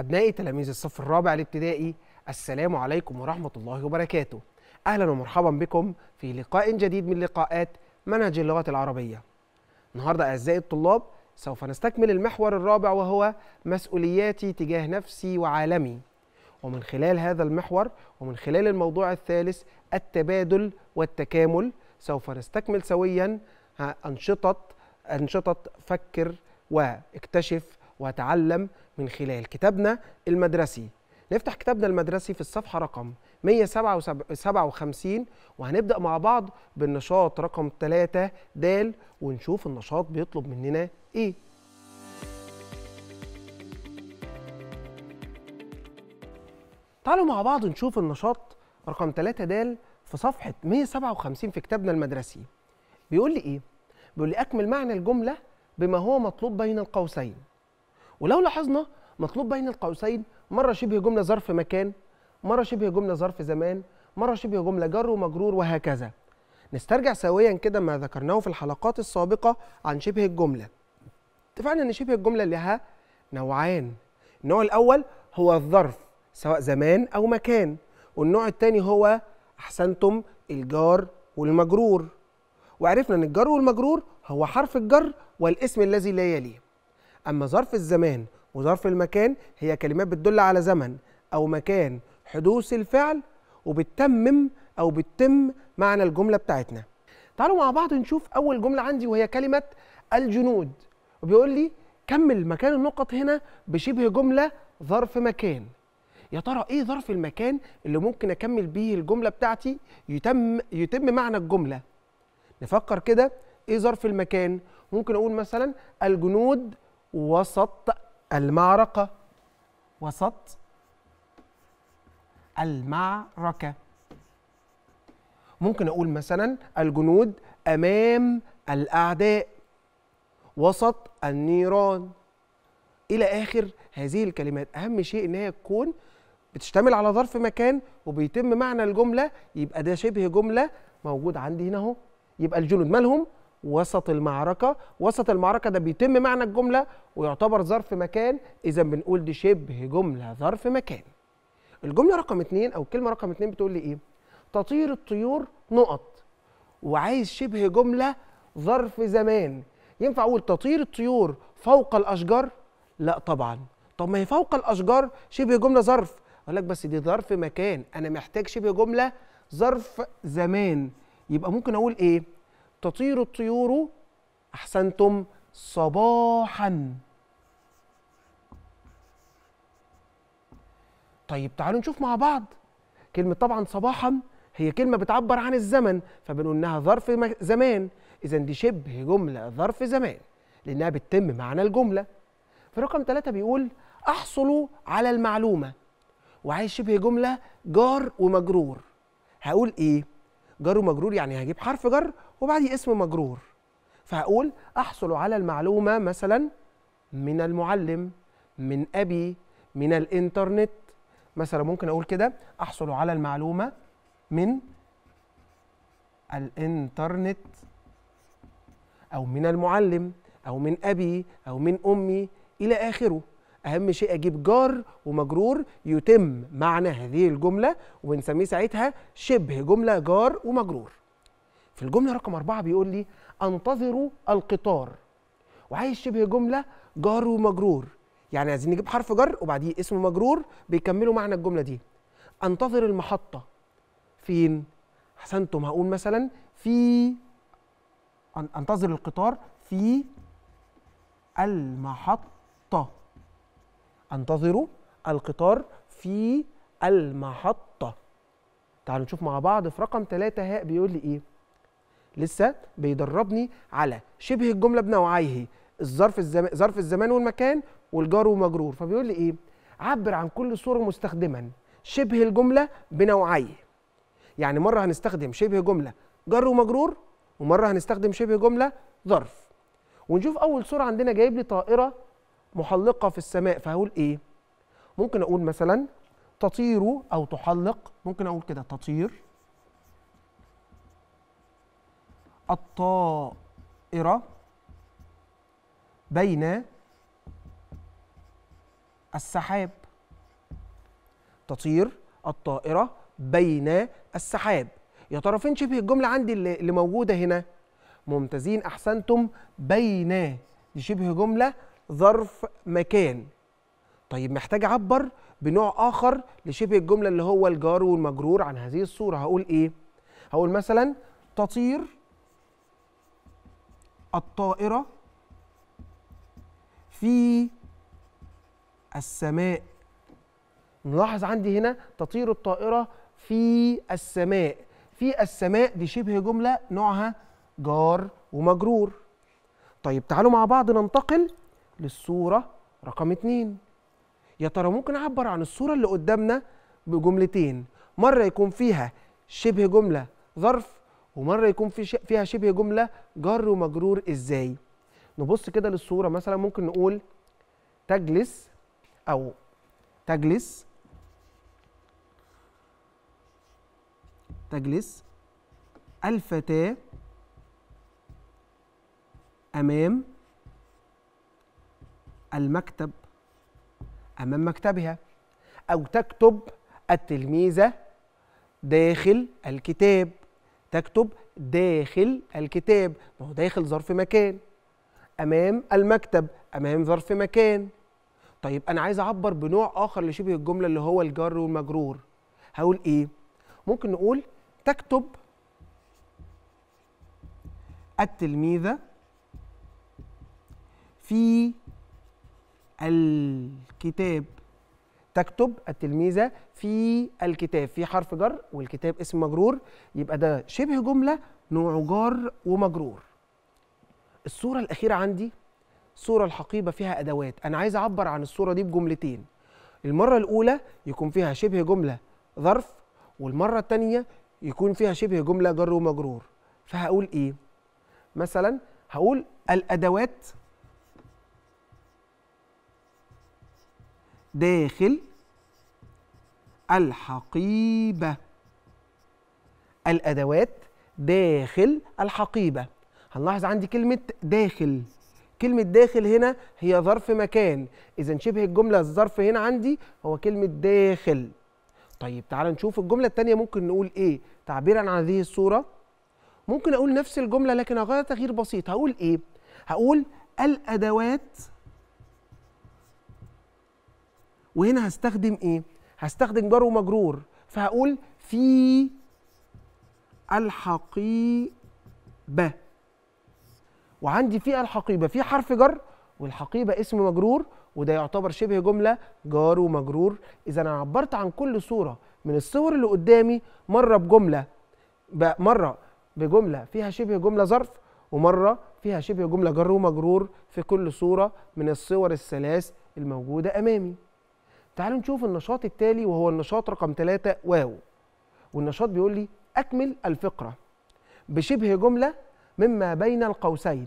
أبنائي تلاميذ الصف الرابع الابتدائي السلام عليكم ورحمة الله وبركاته أهلا ومرحبا بكم في لقاء جديد من لقاءات منهج اللغة العربية النهاردة أعزائي الطلاب سوف نستكمل المحور الرابع وهو مسؤولياتي تجاه نفسي وعالمي ومن خلال هذا المحور ومن خلال الموضوع الثالث التبادل والتكامل سوف نستكمل سويا آه، أنشطة أنشطة فكر واكتشف وهتعلم من خلال كتابنا المدرسي نفتح كتابنا المدرسي في الصفحة رقم 157 وهنبدأ مع بعض بالنشاط رقم 3 د ونشوف النشاط بيطلب مننا إيه تعالوا مع بعض نشوف النشاط رقم 3 د في صفحة 157 في كتابنا المدرسي بيقول لي إيه؟ بيقول لي أكمل معنى الجملة بما هو مطلوب بين القوسين ولو لاحظنا مطلوب بين القوسين مره شبه جمله ظرف مكان مره شبه جمله ظرف زمان مره شبه جمله جر ومجرور وهكذا نسترجع سويا كده ما ذكرناه في الحلقات السابقه عن شبه الجمله اتفقنا ان شبه الجمله لها نوعان النوع الاول هو الظرف سواء زمان او مكان والنوع الثاني هو احسنتم الجار والمجرور وعرفنا ان الجار والمجرور هو حرف الجر والاسم الذي لا يليه أما ظرف الزمان وظرف المكان هي كلمات بتدل على زمن أو مكان حدوث الفعل وبتتمم أو بتتم معنى الجملة بتاعتنا تعالوا مع بعض نشوف أول جملة عندي وهي كلمة الجنود وبيقول لي كمل مكان النقط هنا بشبه جملة ظرف مكان يا ترى ايه ظرف المكان اللي ممكن اكمل بيه الجمله بتاعتي يتم يتم معنى الجمله نفكر كده ايه ظرف المكان ممكن اقول مثلا الجنود وسط المعركة وسط المعركة ممكن أقول مثلا الجنود أمام الأعداء وسط النيران إلى آخر هذه الكلمات أهم شيء إن هي تكون بتشتمل على ظرف مكان وبيتم معنى الجملة يبقى ده شبه جملة موجود عندي هنا أهو يبقى الجنود مالهم وسط المعركه وسط المعركه ده بيتم معنى الجمله ويعتبر ظرف مكان اذا بنقول دي شبه جمله ظرف مكان الجمله رقم اتنين او الكلمه رقم اتنين بتقول لي ايه تطير الطيور نقط وعايز شبه جمله ظرف زمان ينفع اقول تطير الطيور فوق الاشجار لا طبعا طب ما هي فوق الاشجار شبه جمله ظرف اقول لك بس دي ظرف مكان انا محتاج شبه جمله ظرف زمان يبقى ممكن اقول ايه تطير الطيور احسنتم صباحا طيب تعالوا نشوف مع بعض كلمه طبعا صباحا هي كلمه بتعبر عن الزمن فبنقول انها ظرف زمان اذا دي شبه جمله ظرف زمان لانها بتتم معنى الجمله فرقم ثلاثة بيقول احصل على المعلومه وعايز شبه جمله جار ومجرور هقول ايه جار ومجرور يعني هجيب حرف جر وبعديه اسم مجرور فهقول احصل على المعلومه مثلا من المعلم من ابي من الانترنت مثلا ممكن اقول كده احصل على المعلومه من الانترنت او من المعلم او من ابي او من امي الى اخره اهم شيء اجيب جار ومجرور يتم معنى هذه الجمله ونسميه ساعتها شبه جمله جار ومجرور في الجملة رقم أربعة بيقول لي أنتظروا القطار وعايز شبه جملة جار ومجرور يعني عايزين نجيب حرف جر وبعديه اسم مجرور بيكملوا معنى الجملة دي أنتظر المحطة فين؟ أحسنتم هقول مثلا في أنتظر القطار في المحطة أنتظر القطار في المحطة تعالوا نشوف مع بعض في رقم ثلاثة هاء بيقول لي إيه لسه بيدربني على شبه الجمله بنوعيه الظرف الزم... ظرف الزمان والمكان والجار ومجرور فبيقول لي ايه عبر عن كل صوره مستخدما شبه الجمله بنوعيه يعني مره هنستخدم شبه جمله جر ومجرور ومره هنستخدم شبه جمله ظرف ونشوف اول صوره عندنا جايب لي طائره محلقه في السماء فهقول ايه ممكن اقول مثلا تطير او تحلق ممكن اقول كده تطير الطائرة بين السحاب تطير الطائرة بين السحاب يا ترى فين شبه الجملة عندي اللي موجودة هنا ممتازين أحسنتم بين دي شبه جملة ظرف مكان طيب محتاج أعبر بنوع آخر لشبه الجملة اللي هو الجار والمجرور عن هذه الصورة هقول إيه؟ هقول مثلا تطير الطائرة في السماء نلاحظ عندي هنا تطير الطائرة في السماء في السماء دي شبه جملة نوعها جار ومجرور طيب تعالوا مع بعض ننتقل للصورة رقم اتنين يا ترى ممكن أعبر عن الصورة اللي قدامنا بجملتين مرة يكون فيها شبه جملة ظرف ومره يكون في فيها شبه جمله جر ومجرور ازاي نبص كده للصوره مثلا ممكن نقول تجلس او تجلس تجلس الفتاه امام المكتب امام مكتبها او تكتب التلميذه داخل الكتاب تكتب داخل الكتاب ما هو داخل ظرف مكان امام المكتب امام ظرف مكان طيب انا عايز اعبر بنوع اخر لشبه الجمله اللي هو الجر والمجرور هقول ايه ممكن نقول تكتب التلميذه في الكتاب تكتب التلميذة في الكتاب في حرف جر والكتاب اسم مجرور يبقى ده شبه جملة نوع جار ومجرور الصورة الأخيرة عندي صورة الحقيبة فيها أدوات أنا عايز أعبر عن الصورة دي بجملتين المرة الأولى يكون فيها شبه جملة ظرف والمرة الثانية يكون فيها شبه جملة جر ومجرور فهقول إيه؟ مثلا هقول الأدوات داخل الحقيبة الأدوات داخل الحقيبة هنلاحظ عندي كلمة داخل كلمة داخل هنا هي ظرف مكان إذا شبه الجملة الظرف هنا عندي هو كلمة داخل طيب تعال نشوف الجملة التانية ممكن نقول إيه تعبيرا عن هذه الصورة ممكن أقول نفس الجملة لكن أغير تغيير بسيط هقول إيه هقول الأدوات وهنا هستخدم إيه هستخدم جار ومجرور فهقول في الحقيبة وعندي في الحقيبة في حرف جر والحقيبة اسم مجرور وده يعتبر شبه جملة جار ومجرور إذا أنا عبرت عن كل صورة من الصور اللي قدامي مرة بجملة مرة بجملة فيها شبه جملة ظرف ومرة فيها شبه جملة جر ومجرور في كل صورة من الصور الثلاث الموجودة أمامي تعالوا نشوف النشاط التالي وهو النشاط رقم 3 واو والنشاط بيقول لي أكمل الفقرة بشبه جملة مما بين القوسين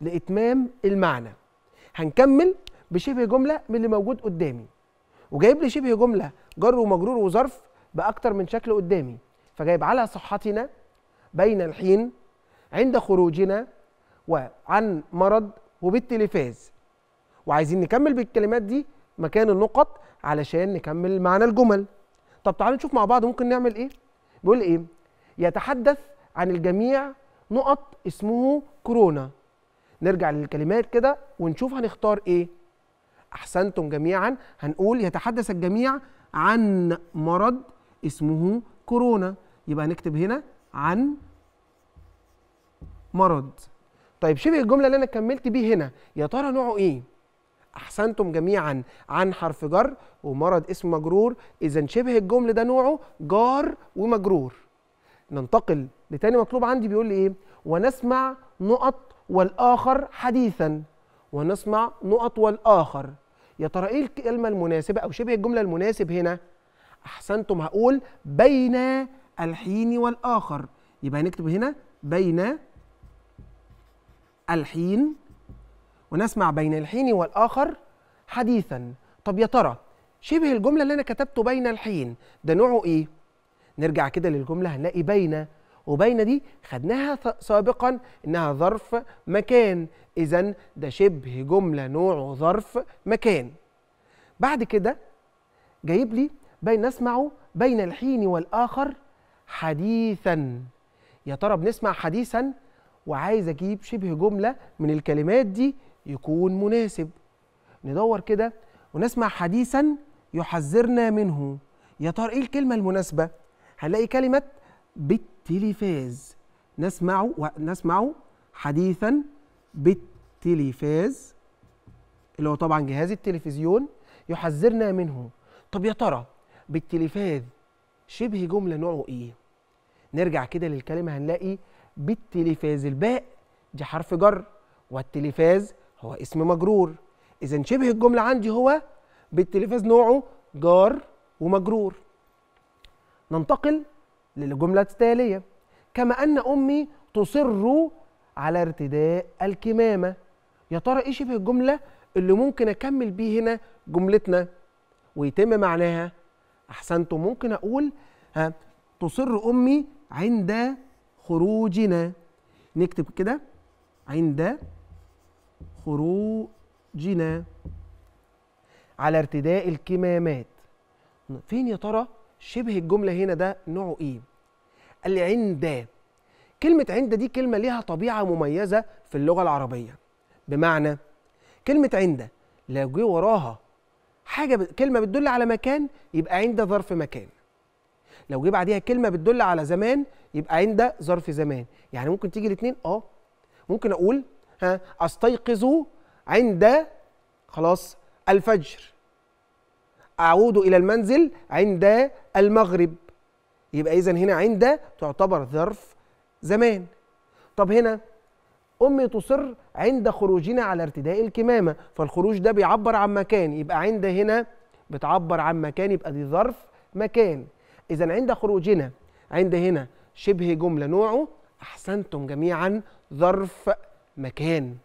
لإتمام المعنى هنكمل بشبه جملة من اللي موجود قدامي وجايب لي شبه جملة جر ومجرور وظرف بأكتر من شكل قدامي فجايب على صحتنا بين الحين عند خروجنا وعن مرض وبالتلفاز وعايزين نكمل بالكلمات دي مكان النقط علشان نكمل معنى الجمل طب تعالوا نشوف مع بعض ممكن نعمل ايه بيقول ايه يتحدث عن الجميع نقط اسمه كورونا نرجع للكلمات كده ونشوف هنختار ايه احسنتم جميعا هنقول يتحدث الجميع عن مرض اسمه كورونا يبقى هنكتب هنا عن مرض طيب شبه الجمله اللي انا كملت بيه هنا يا ترى نوعه ايه احسنتم جميعا عن حرف جر ومرض اسم مجرور اذا شبه الجمل ده نوعه جار ومجرور ننتقل لتاني مطلوب عندي بيقول لي ايه ونسمع نقط والاخر حديثا ونسمع نقط والاخر يا ترى ايه الكلمه المناسبه او شبه الجمله المناسب هنا احسنتم هقول بين الحين والاخر يبقى نكتب هنا بين الحين ونسمع بين الحين والآخر حديثا طب يا ترى شبه الجملة اللي أنا كتبته بين الحين ده نوعه إيه؟ نرجع كده للجملة هنلاقي بين وبين دي خدناها سابقا إنها ظرف مكان إذا ده شبه جملة نوعه ظرف مكان بعد كده جايب لي بين نسمع بين الحين والآخر حديثا يا ترى بنسمع حديثا وعايز أجيب شبه جملة من الكلمات دي يكون مناسب ندور كده ونسمع حديثا يحذرنا منه يا ترى ايه الكلمه المناسبه هنلاقي كلمه بالتلفاز نسمع ونسمع حديثا بالتلفاز اللي هو طبعا جهاز التلفزيون يحذرنا منه طب يا ترى بالتلفاز شبه جمله نوعه ايه نرجع كده للكلمه هنلاقي بالتلفاز الباء دي حرف جر والتلفاز هو اسم مجرور إذا شبه الجملة عندي هو بالتلفاز نوعه جار ومجرور ننتقل للجملة التالية كما أن أمي تصر على ارتداء الكمامة يا ترى إيه شبه الجملة اللي ممكن أكمل بيه هنا جملتنا ويتم معناها أحسنتم ممكن أقول ها تصر أمي عند خروجنا نكتب كده عند خروجنا على ارتداء الكمامات فين يا ترى شبه الجملة هنا ده نوعه إيه؟ العند كلمة عند دي كلمة ليها طبيعة مميزة في اللغة العربية بمعنى كلمة عند لو جه وراها حاجة ب... كلمة بتدل على مكان يبقى عند ظرف مكان لو جه بعديها كلمة بتدل على زمان يبقى عند ظرف زمان يعني ممكن تيجي الاتنين اه ممكن أقول ها أستيقظ عند خلاص الفجر أعود إلى المنزل عند المغرب يبقى إذا هنا عند تعتبر ظرف زمان طب هنا أمي تصر عند خروجنا على ارتداء الكمامة فالخروج ده بيعبر عن مكان يبقى عند هنا بتعبر عن مكان يبقى دي ظرف مكان إذا عند خروجنا عند هنا شبه جملة نوعه أحسنتم جميعا ظرف مكان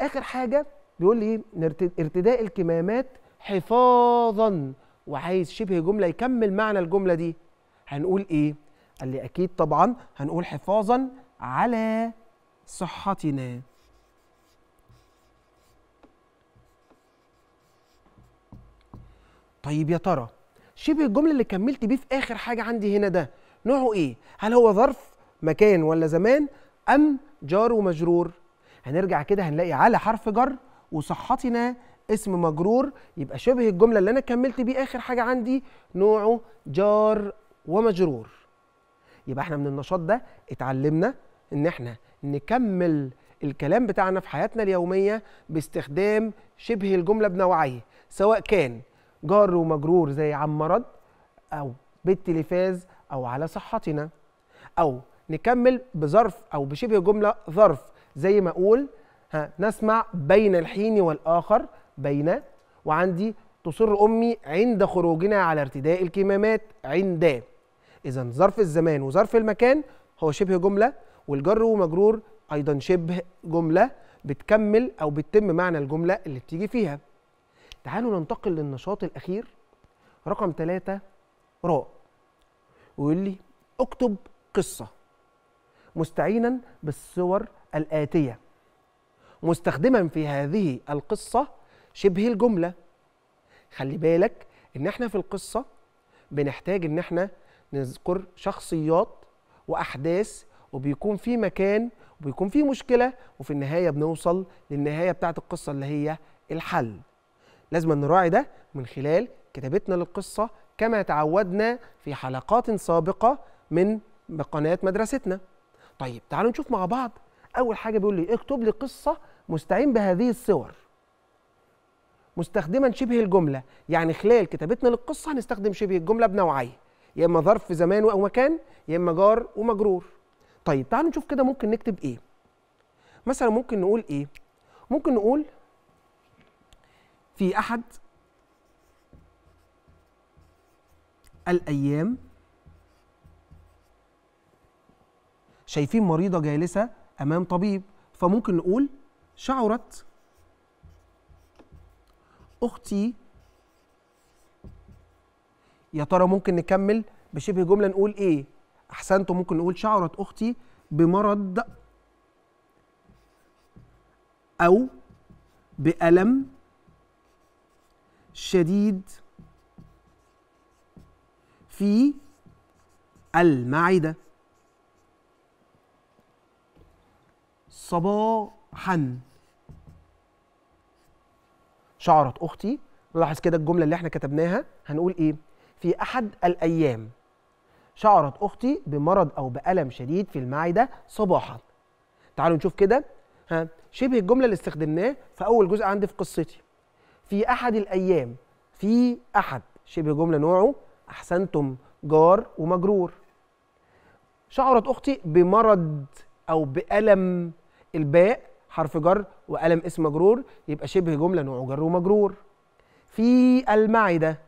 اخر حاجه بيقول لي ارتداء الكمامات حفاظا وعايز شبه جمله يكمل معنى الجمله دي هنقول ايه قال لي اكيد طبعا هنقول حفاظا على صحتنا طيب يا ترى شبه الجمله اللي كملت بيه في اخر حاجه عندي هنا ده نوعه ايه هل هو ظرف مكان ولا زمان أم جار ومجرور هنرجع كده هنلاقي على حرف جر وصحتنا اسم مجرور يبقى شبه الجملة اللي أنا كملت بيه آخر حاجة عندي نوعه جار ومجرور يبقى احنا من النشاط ده اتعلمنا ان احنا نكمل الكلام بتاعنا في حياتنا اليومية باستخدام شبه الجملة بنوعيه سواء كان جار ومجرور زي عم مرض أو بالتلفاز أو على صحتنا أو نكمل بظرف او بشبه جمله ظرف زي ما اقول ها نسمع بين الحين والاخر بين وعندي تصر امي عند خروجنا على ارتداء الكمامات عند اذا ظرف الزمان وظرف المكان هو شبه جمله والجر ومجرور ايضا شبه جمله بتكمل او بتتم معنى الجمله اللي بتيجي فيها تعالوا ننتقل للنشاط الاخير رقم ثلاثة راء ويقول لي اكتب قصه مستعينا بالصور الآتية مستخدما في هذه القصة شبه الجملة خلي بالك إن احنا في القصة بنحتاج إن احنا نذكر شخصيات وأحداث وبيكون في مكان وبيكون في مشكلة وفي النهاية بنوصل للنهاية بتاعة القصة اللي هي الحل لازم نراعي ده من خلال كتابتنا للقصة كما تعودنا في حلقات سابقة من قناة مدرستنا طيب تعالوا نشوف مع بعض اول حاجه بيقول لي اكتب لي قصه مستعين بهذه الصور مستخدما شبه الجمله يعني خلال كتابتنا للقصه هنستخدم شبه الجمله بنوعين يا اما ظرف في زمان او مكان يا اما جار ومجرور طيب تعالوا نشوف كده ممكن نكتب ايه مثلا ممكن نقول ايه ممكن نقول في احد الايام شايفين مريضه جالسه امام طبيب فممكن نقول شعرت اختي يا ترى ممكن نكمل بشبه جمله نقول ايه احسنتم ممكن نقول شعرت اختي بمرض او بالم شديد في المعده صباحا شعرت اختي لاحظ كده الجمله اللي احنا كتبناها هنقول ايه في احد الايام شعرت اختي بمرض او بالم شديد في المعده صباحا تعالوا نشوف كده ها شبه الجمله اللي استخدمناه في اول جزء عندي في قصتي في احد الايام في احد شبه جمله نوعه احسنتم جار ومجرور شعرت اختي بمرض او بالم الباء حرف جر وقلم اسم مجرور يبقى شبه جمله نوعه جر ومجرور في المعده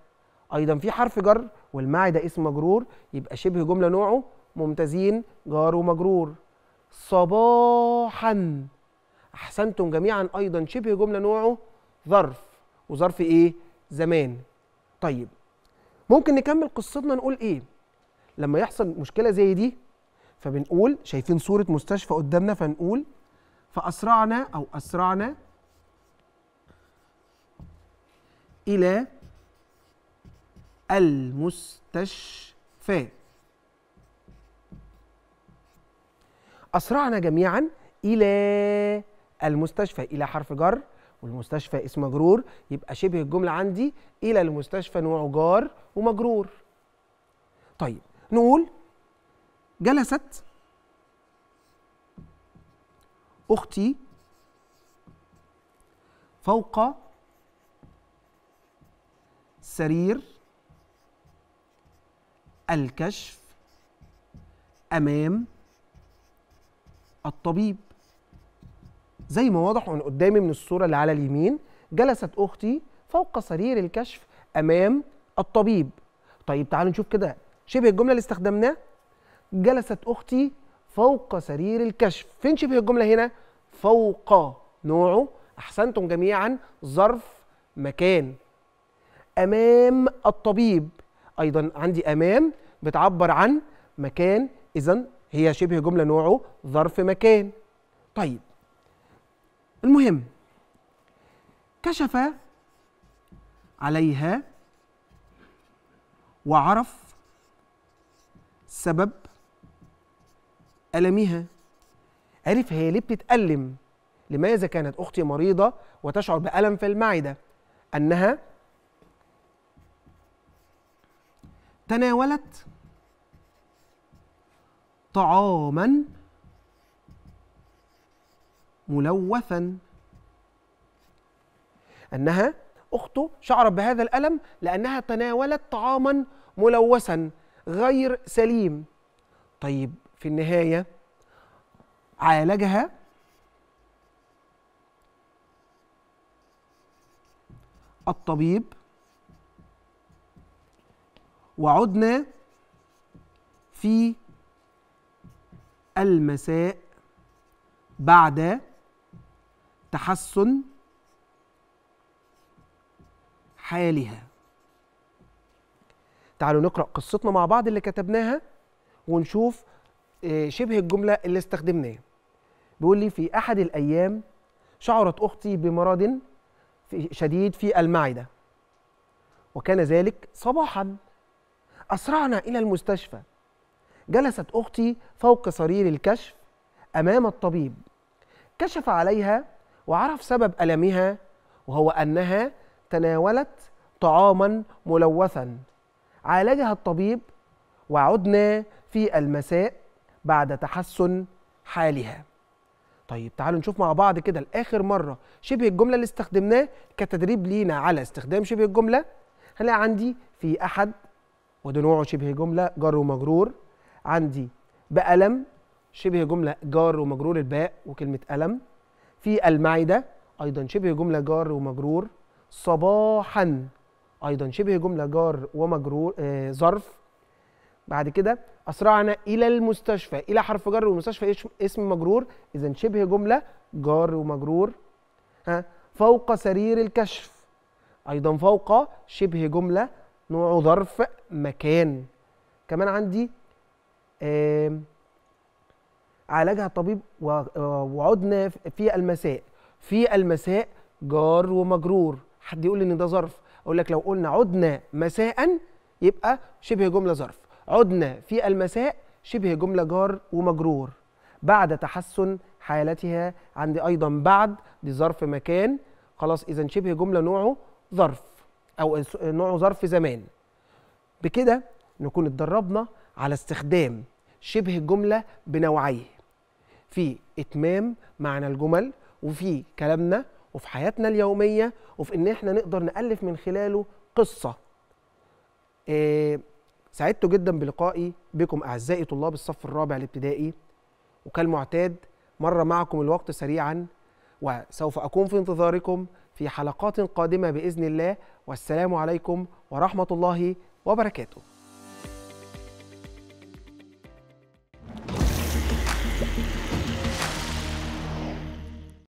ايضا في حرف جر والمعده اسم مجرور يبقى شبه جمله نوعه ممتازين جار ومجرور صباحا احسنتم جميعا ايضا شبه جمله نوعه ظرف وظرف ايه زمان طيب ممكن نكمل قصتنا نقول ايه لما يحصل مشكله زي دي فبنقول شايفين صوره مستشفى قدامنا فنقول فأسرعنا أو أسرعنا إلى المستشفى أسرعنا جميعا إلى المستشفى إلى حرف جر والمستشفى اسم مجرور يبقى شبه الجملة عندي إلى المستشفى نوعه جار ومجرور طيب نقول جلست أختي فوق سرير الكشف أمام الطبيب زي ما واضح من قدامي من الصورة اللي على اليمين جلست أختي فوق سرير الكشف أمام الطبيب طيب تعالوا نشوف كده شبه الجملة اللي استخدمناه جلست أختي فوق سرير الكشف فين شبه الجمله هنا فوق نوعه احسنتم جميعا ظرف مكان امام الطبيب ايضا عندي امام بتعبر عن مكان اذا هي شبه جمله نوعه ظرف مكان طيب المهم كشف عليها وعرف سبب ألمها عرف هي ليه بتتألم لماذا كانت أختي مريضة وتشعر بألم في المعدة أنها تناولت طعاما ملوثا أنها أخته شعرت بهذا الألم لأنها تناولت طعاما ملوثا غير سليم طيب في النهايه عالجها الطبيب وعدنا في المساء بعد تحسن حالها تعالوا نقرا قصتنا مع بعض اللي كتبناها ونشوف آه، شبه الجمله اللي استخدمناه بيقول لي في احد الايام شعرت اختي بمرض شديد في المعده وكان ذلك صباحا اسرعنا الى المستشفى جلست اختي فوق سرير الكشف امام الطبيب كشف عليها وعرف سبب المها وهو انها تناولت طعاما ملوثا عالجها الطبيب وعدنا في المساء بعد تحسن حالها طيب تعالوا نشوف مع بعض كده لاخر مره شبه الجمله اللي استخدمناه كتدريب لينا على استخدام شبه الجمله هلاقي عندي في احد وده نوعه شبه جمله جار ومجرور عندي بألم شبه جمله جار ومجرور الباء وكلمه ألم في المعده ايضا شبه جمله جار ومجرور صباحا ايضا شبه جمله جار ومجرور آه ظرف بعد كده اسرعنا الى المستشفى الى حرف جر والمستشفى اسم مجرور اذا شبه جمله جار ومجرور ها فوق سرير الكشف ايضا فوق شبه جمله نوع ظرف مكان كمان عندي عالجها الطبيب وعدنا في المساء في المساء جار ومجرور حد يقول ان ده ظرف اقول لك لو قلنا عدنا مساء يبقى شبه جمله ظرف عدنا في المساء شبه جملة جار ومجرور بعد تحسن حالتها عندي أيضا بعد دي ظرف مكان خلاص إذا شبه جملة نوعه ظرف أو نوعه ظرف زمان بكده نكون اتدربنا على استخدام شبه الجملة بنوعيه في إتمام معنى الجمل وفي كلامنا وفي حياتنا اليومية وفي إن إحنا نقدر نألف من خلاله قصة إيه سعدت جدا بلقائي بكم أعزائي طلاب الصف الرابع الابتدائي وكالمعتاد مر معكم الوقت سريعا وسوف أكون في انتظاركم في حلقات قادمة بإذن الله والسلام عليكم ورحمة الله وبركاته